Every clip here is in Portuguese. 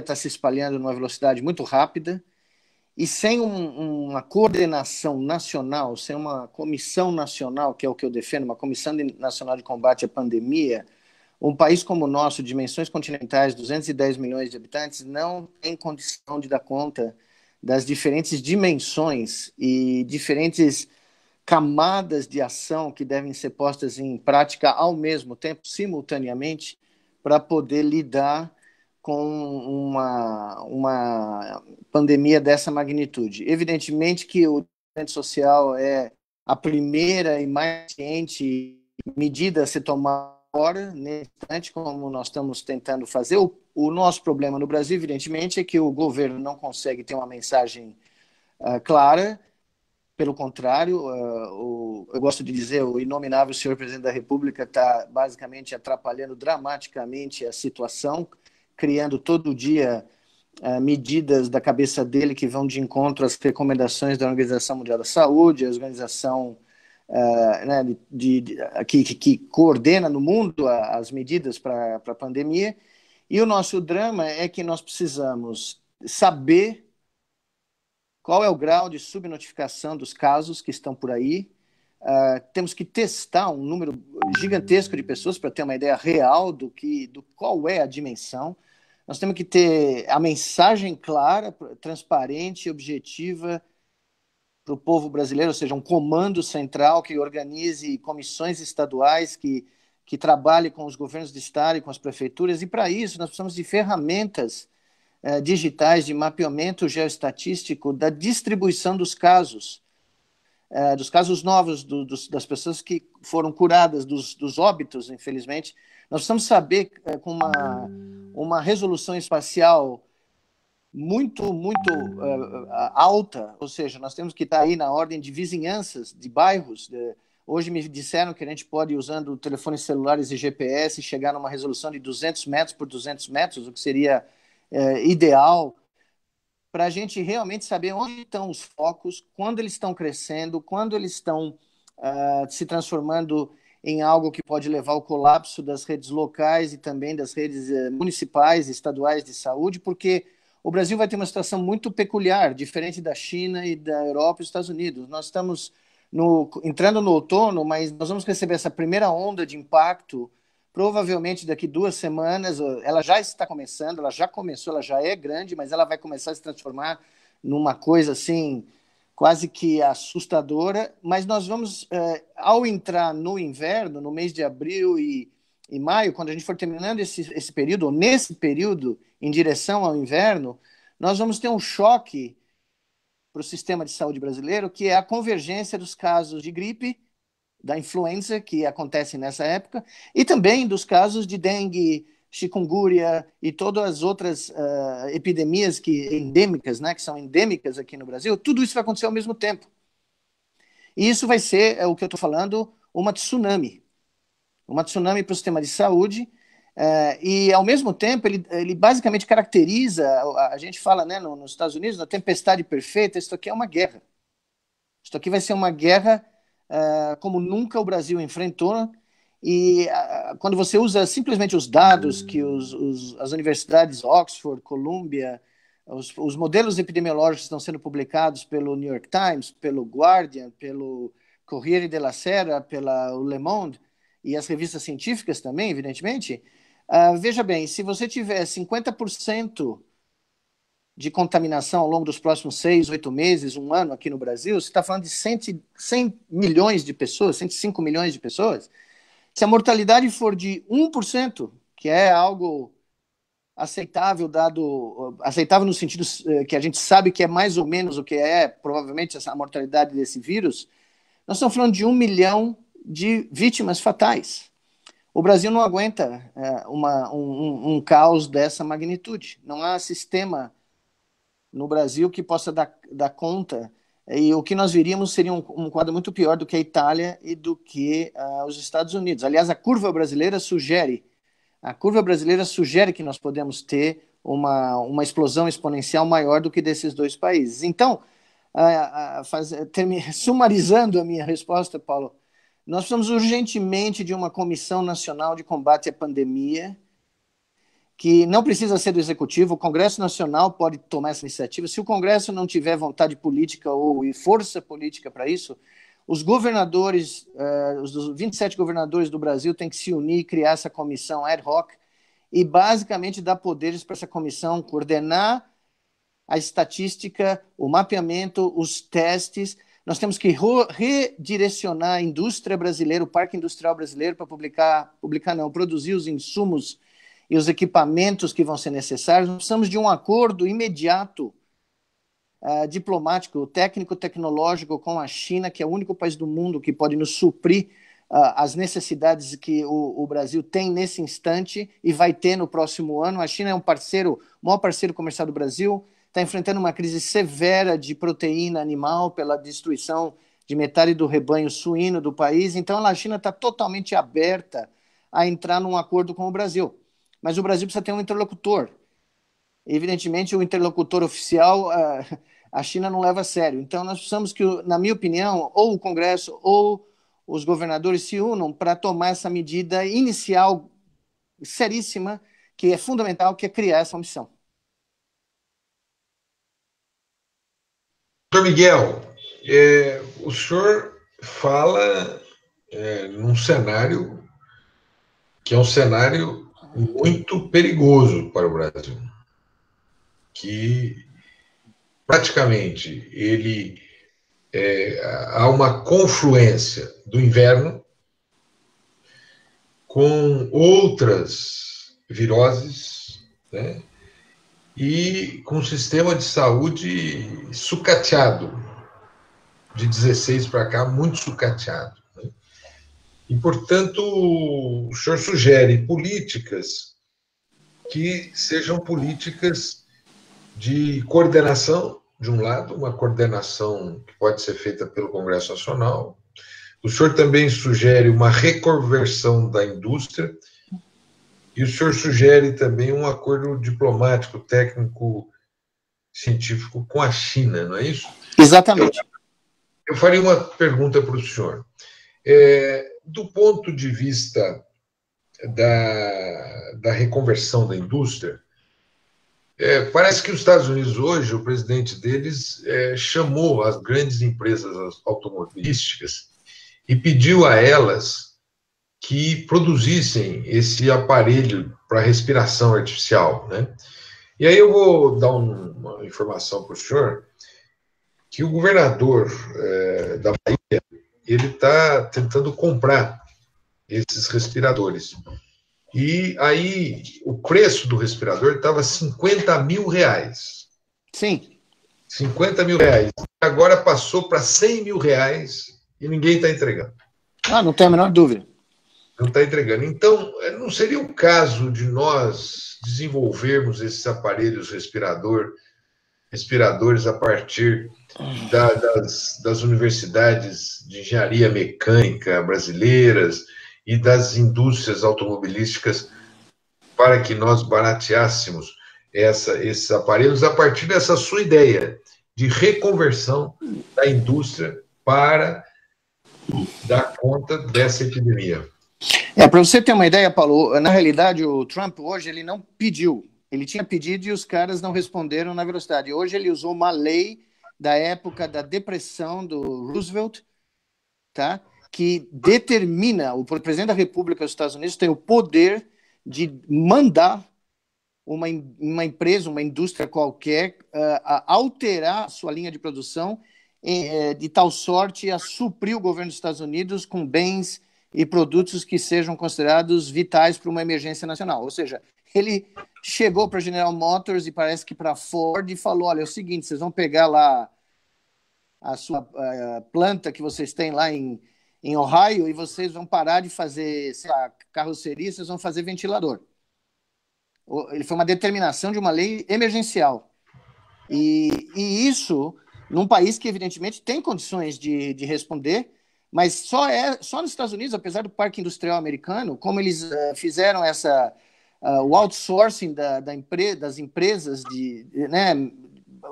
está se espalhando numa velocidade muito rápida e sem um, uma coordenação nacional, sem uma comissão nacional, que é o que eu defendo, uma comissão nacional de combate à pandemia, um país como o nosso, dimensões continentais, 210 milhões de habitantes, não tem condição de dar conta das diferentes dimensões e diferentes camadas de ação que devem ser postas em prática ao mesmo tempo, simultaneamente, para poder lidar com uma, uma pandemia dessa magnitude. Evidentemente que o desenvolvimento social é a primeira e mais ciente medida a se tomar agora, nesse instante, como nós estamos tentando fazer. O, o, nosso problema no Brasil, evidentemente, é que o governo não consegue ter uma mensagem uh, clara. Pelo contrário, uh, o, eu gosto de dizer, o inominável senhor presidente da República está basicamente atrapalhando dramaticamente a situação, criando todo dia uh, medidas da cabeça dele que vão de encontro às recomendações da Organização Mundial da Saúde, a organização uh, né, de, de, que, que, coordena no mundo as medidas para a pandemia. E o nosso drama é que nós precisamos saber qual é o grau de subnotificação dos casos que estão por aí. Uh, temos que testar um número gigantesco de pessoas para ter uma ideia real do que, do qual é a dimensão. Nós temos que ter a mensagem clara, transparente, objetiva para o povo brasileiro, ou seja, um comando central que organize comissões estaduais que, que trabalhe com os governos de estado e com as prefeituras. E para isso nós precisamos de ferramentas eh, digitais de mapeamento geoestatístico da distribuição dos casos, eh, dos casos novos, do, dos, das pessoas que foram curadas, dos, dos óbitos, infelizmente. Nós precisamos saber eh, com uma uma resolução espacial muito, muito uh, alta, ou seja, nós temos que estar aí na ordem de vizinhanças, de bairros. De... hoje me disseram que a gente pode, usando telefones celulares e GPS, chegar numa resolução de 200 metros por 200 metros, o que seria uh, ideal para a gente realmente saber onde estão os focos, quando eles estão crescendo, quando eles estão uh, se transformando em algo que pode levar ao colapso das redes locais e também das redes eh, municipais e estaduais de saúde, porque o Brasil vai ter uma situação muito peculiar, diferente da China e da Europa e dos Estados Unidos. Nós estamos no, entrando no outono, mas nós vamos receber essa primeira onda de impacto provavelmente daqui duas semanas. Ela já está começando, ela já começou, ela já é grande, mas ela vai começar a se transformar numa coisa assim quase que assustadora, mas nós vamos, é, ao entrar no inverno, no mês de abril e, e maio, quando a gente for terminando esse, esse período, ou nesse período, em direção ao inverno, nós vamos ter um choque para o sistema de saúde brasileiro, que é a convergência dos casos de gripe, da influenza, que acontece nessa época, e também dos casos de dengue, chikungunya e todas as outras uh, epidemias que endêmicas, né, que são endêmicas aqui no Brasil, tudo isso vai acontecer ao mesmo tempo. E isso vai ser, é o que eu estou falando, uma tsunami. Uma tsunami para o sistema de saúde. Uh, e, ao mesmo tempo, ele, ele basicamente caracteriza, a, a gente fala né, no, nos Estados Unidos, na tempestade perfeita, isso aqui é uma guerra. Isso aqui vai ser uma guerra uh, como nunca o Brasil enfrentou, e quando você usa simplesmente os dados que os, os, as universidades Oxford, Columbia, os, os, modelos epidemiológicos estão sendo publicados pelo New York Times, pelo Guardian, pelo Corriere della Sera, pela Le Monde e as revistas científicas também, evidentemente. Uh, veja bem, se você tiver 50% de contaminação ao longo dos próximos seis, oito meses, um ano aqui no Brasil, você está falando de 100, 100 milhões de pessoas, 105 milhões de pessoas se a mortalidade for de 1%, que é algo aceitável, dado aceitável no sentido eh, que a gente sabe que é mais ou menos o que é provavelmente a mortalidade desse vírus, nós estamos falando de um milhão de vítimas fatais. O Brasil não aguenta é, uma, um, um, caos dessa magnitude. Não há sistema no Brasil que possa dar, dar conta e o que nós veríamos seria um, um, quadro muito pior do que a Itália e do que uh, os Estados Unidos. Aliás, a curva brasileira sugere, a curva brasileira sugere que nós podemos ter uma, uma explosão exponencial maior do que desses dois países. Então, uh, uh, faz, sumarizando a minha resposta, Paulo, nós precisamos urgentemente de uma comissão nacional de combate à pandemia que não precisa ser do executivo, o Congresso Nacional pode tomar essa iniciativa. Se o Congresso não tiver vontade política ou força política para isso, os governadores, eh, os 27 governadores do Brasil têm que se unir e criar essa comissão ad hoc e basicamente dar poderes para essa comissão coordenar a estatística, o mapeamento, os testes. Nós temos que redirecionar a indústria brasileira, o parque industrial brasileiro, para publicar, publicar não, produzir os insumos e os equipamentos que vão ser necessários, nós precisamos de um acordo imediato uh, diplomático, técnico, tecnológico com a China, que é o único país do mundo que pode nos suprir uh, as necessidades que o, o, Brasil tem nesse instante e vai ter no próximo ano. A China é um parceiro, o maior parceiro comercial do Brasil, está enfrentando uma crise severa de proteína animal pela destruição de metade do rebanho suíno do país. Então, a China está totalmente aberta a entrar num acordo com o Brasil mas o Brasil precisa ter um interlocutor. Evidentemente, o interlocutor oficial eh, a China não leva a sério. Então, nós precisamos que, na minha opinião, ou o Congresso ou os governadores se unam para tomar essa medida inicial seríssima, que é fundamental, que é criar essa missão. Doutor Miguel, é, o senhor fala é, num cenário que é um cenário muito perigoso para o Brasil, que praticamente ele é, há uma confluência do inverno com outras viroses, né? E com um sistema de saúde sucateado, de 16 para cá, muito sucateado. E, portanto, o senhor sugere políticas que sejam políticas de coordenação, de um lado, uma coordenação que pode ser feita pelo Congresso Nacional. O senhor também sugere uma reconversão da indústria. E o senhor sugere também um acordo diplomático, técnico, científico com a China, não é isso? Exatamente. Eu, eu faria uma pergunta para o senhor. É, do ponto de vista da, da reconversão da indústria, é, parece que os Estados Unidos hoje, o presidente deles é, chamou as grandes empresas automobilísticas e pediu a elas que produzissem esse aparelho para respiração artificial, né? E aí eu vou dar uma informação para o senhor que o governador é, da Bahia ele está tentando comprar esses respiradores. E aí o preço do respirador estava 50 mil reais. Sim. 50 mil reais. Agora passou para 100 mil reais e ninguém está entregando. Ah, não tem a menor dúvida. Não está entregando. Então, eh, não seria o caso de nós desenvolvermos esses aparelhos respirador respiradores a partir da, das, das universidades de engenharia mecânica brasileiras e das indústrias automobilísticas para que nós barateássemos essa, esses aparelhos a partir dessa sua ideia de reconversão da indústria para dar conta dessa epidemia. É, para você ter uma ideia, Paulo, na realidade o Trump hoje ele não pediu ele tinha pedido e os caras não responderam na velocidade. Hoje ele usou uma lei da época da depressão do Roosevelt, tá? que determina, o presidente da República dos Estados Unidos tem o poder de mandar uma, uma empresa, uma indústria qualquer, uh, alterar sua linha de produção uh, de tal sorte a suprir o governo dos Estados Unidos com bens e produtos que sejam considerados vitais para uma emergência nacional. Ou seja, ele chegou para General Motors e parece que para a Ford e falou: olha, é o seguinte, vocês vão pegar lá a sua a planta que vocês têm lá em, em Ohio e vocês vão parar de fazer sei lá, carroceria, vocês vão fazer ventilador. Ele foi uma determinação de uma lei emergencial. E, e isso num país que, evidentemente, tem condições de, de responder mas só, é, só nos Estados Unidos, apesar do parque industrial americano, como eles uh, fizeram essa, uh, o outsourcing da, da empre, das empresas, de, né,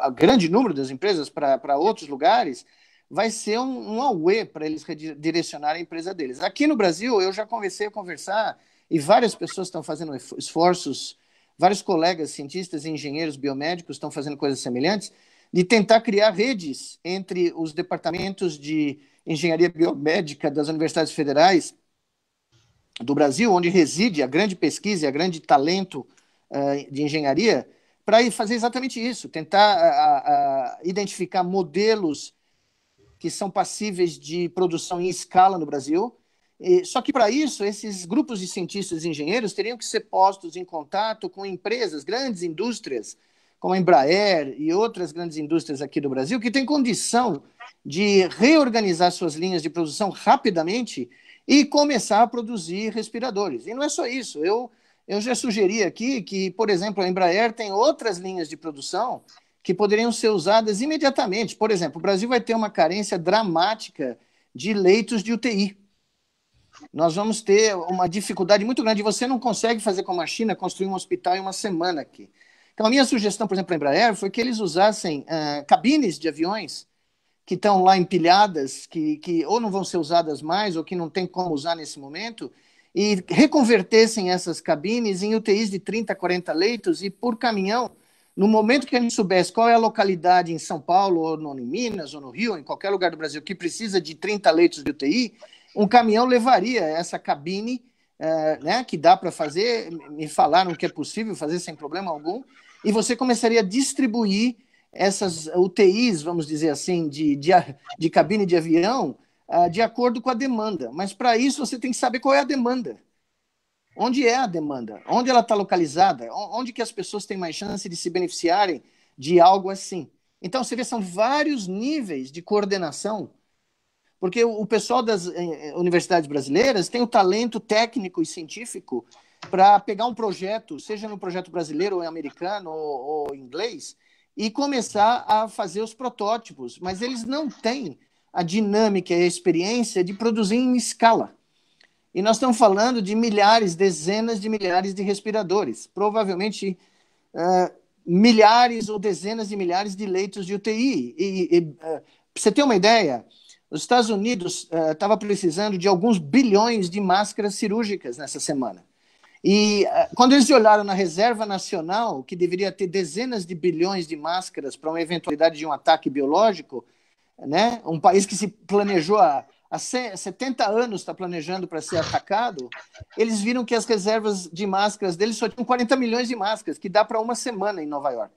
a grande número das empresas para outros lugares, vai ser um, um auê para eles redirecionarem a empresa deles. Aqui no Brasil, eu já comecei a conversar e várias pessoas estão fazendo esforços, vários colegas cientistas engenheiros biomédicos estão fazendo coisas semelhantes, de tentar criar redes entre os departamentos de Engenharia Biomédica das Universidades Federais do Brasil, onde reside a grande pesquisa e a grande talento uh, de engenharia, para fazer exatamente isso, tentar identificar modelos que são passíveis de produção em escala no Brasil. E, só que para isso, esses grupos de cientistas e engenheiros teriam que ser postos em contato com empresas, grandes indústrias, como a Embraer e outras grandes indústrias aqui do Brasil, que têm condição de reorganizar suas linhas de produção rapidamente e começar a produzir respiradores. E não é só isso. Eu, eu já sugeri aqui que, por exemplo, a Embraer tem outras linhas de produção que poderiam ser usadas imediatamente. Por exemplo, o Brasil vai ter uma carência dramática de leitos de UTI. Nós vamos ter uma dificuldade muito grande. Você não consegue fazer como a China construir um hospital em uma semana aqui. Então, a minha sugestão, por exemplo, para a Embraer foi que eles usassem ah, cabines de aviões que estão lá empilhadas, que, que ou não vão ser usadas mais, ou que não tem como usar nesse momento, e reconvertessem essas cabines em UTIs de 30, 40 leitos e por caminhão. No momento que a gente soubesse qual é a localidade em São Paulo, ou em Minas, ou no Rio, ou em qualquer lugar do Brasil, que precisa de 30 leitos de UTI, um caminhão levaria essa cabine, é, né, que dá para fazer, me falaram que é possível fazer sem problema algum, e você começaria a distribuir essas UTIs, vamos dizer assim, de, de, de cabine de avião, ah, de acordo com a demanda. Mas para isso você tem que saber qual é a demanda. Onde é a demanda? Onde ela está localizada? Onde que as pessoas têm mais chance de se beneficiarem de algo assim? Então, você vê, são vários níveis de coordenação, porque o pessoal das eh, eh, universidades brasileiras tem o talento técnico e científico para pegar um projeto, seja no projeto brasileiro ou americano ou, ou inglês, e começar a fazer os protótipos, mas eles não têm a dinâmica e a experiência de produzir em escala. E nós estamos falando de milhares, dezenas de milhares de respiradores, provavelmente uh, milhares ou dezenas de milhares de leitos de UTI. E, e uh, é, para você ter uma ideia, os Estados Unidos estava é, uh, precisando de alguns bilhões de máscaras cirúrgicas nessa semana. E ah, quando eles olharam na reserva nacional, que deveria ter dezenas de bilhões de máscaras para uma eventualidade de um ataque biológico, né? um país que se planejou há, há 70 anos está planejando para ser atacado, eles viram que as reservas de máscaras deles só tinham 40 milhões de máscaras, que dá para uma semana em Nova York,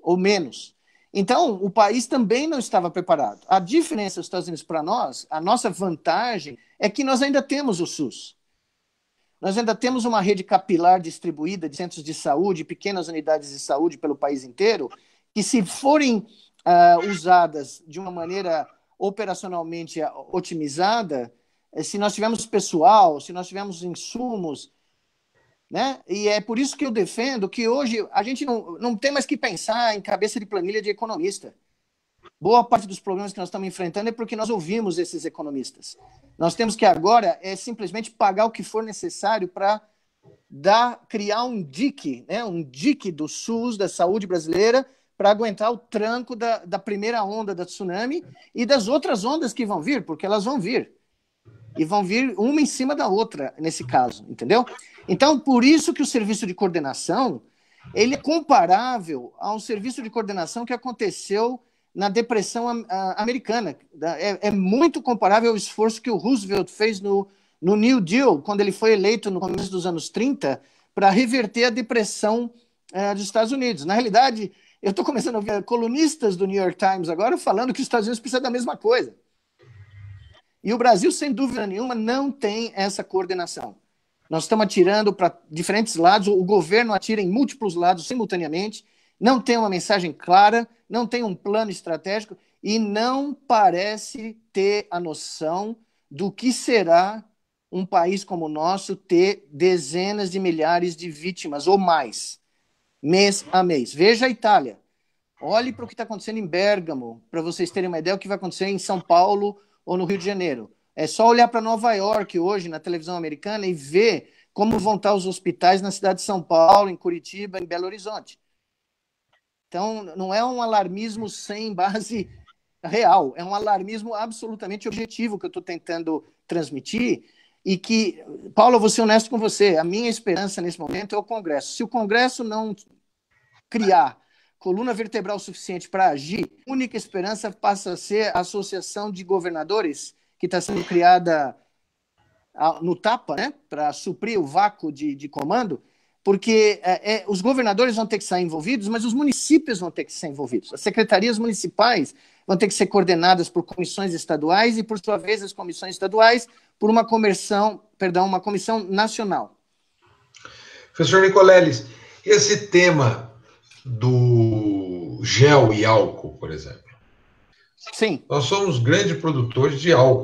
ou menos. Então, o país também não estava preparado. A diferença dos Estados Unidos para nós, a nossa vantagem, é que nós ainda temos o SUS. Nós ainda temos uma rede capilar distribuída de centros de saúde, pequenas unidades de saúde pelo país inteiro, que se forem uh, usadas de uma maneira operacionalmente ah, otimizada, eh, se nós tivermos pessoal, se nós tivermos insumos, né? E é por isso que eu defendo que hoje a gente não, não tem mais que pensar em cabeça de planilha de economista. Boa parte dos problemas que nós estamos enfrentando é porque nós ouvimos esses economistas. Nós temos que agora é simplesmente pagar o que for necessário para dar, criar um dique, né? um dique do SUS, da saúde brasileira, para aguentar o tranco da, da primeira onda da tsunami e das outras ondas que vão vir, porque elas vão vir. E vão vir uma em cima da outra, nesse caso, entendeu? Então, por isso que o serviço de coordenação ele é comparável a um serviço de coordenação que aconteceu na depressão americana. É, é, muito comparável ao esforço que o Roosevelt fez no, no New Deal, quando ele foi eleito no começo dos anos 30, para reverter a depressão é, dos Estados Unidos. Na realidade, eu estou começando a ver colunistas do New York Times agora falando que os Estados Unidos precisam da mesma coisa. E o Brasil, sem dúvida nenhuma, não tem essa coordenação. Nós estamos atirando para diferentes lados, o governo atira em múltiplos lados simultaneamente, não tem uma mensagem clara, não tem um plano estratégico e não parece ter a noção do que será um país como o nosso ter dezenas de milhares de vítimas ou mais, mês a mês. Veja a Itália. Olhe para o que está acontecendo em Bérgamo, para vocês terem uma ideia do que vai acontecer em São Paulo ou no Rio de Janeiro. É só olhar para Nova York hoje na televisão americana e ver como vão estar os hospitais na cidade de São Paulo, em Curitiba, em Belo Horizonte. Então, não é um alarmismo sem base real, é um alarmismo absolutamente objetivo que eu estou tentando transmitir. E que, Paulo, eu vou ser honesto com você, a minha esperança nesse momento é o Congresso. Se o Congresso não criar coluna vertebral suficiente para agir, a única esperança passa a ser a associação de governadores que está sendo criada no tapa, né, para suprir o vácuo de, de comando, porque é, é, os governadores vão ter que sair envolvidos, mas os municípios vão ter que ser envolvidos. As secretarias municipais vão ter que ser coordenadas por comissões estaduais e, por sua vez, as comissões estaduais por uma comissão, perdão, uma comissão nacional. Professor Nicoleles, esse tema do gel e álcool, por exemplo. Sim. Nós somos grandes produtores de álcool.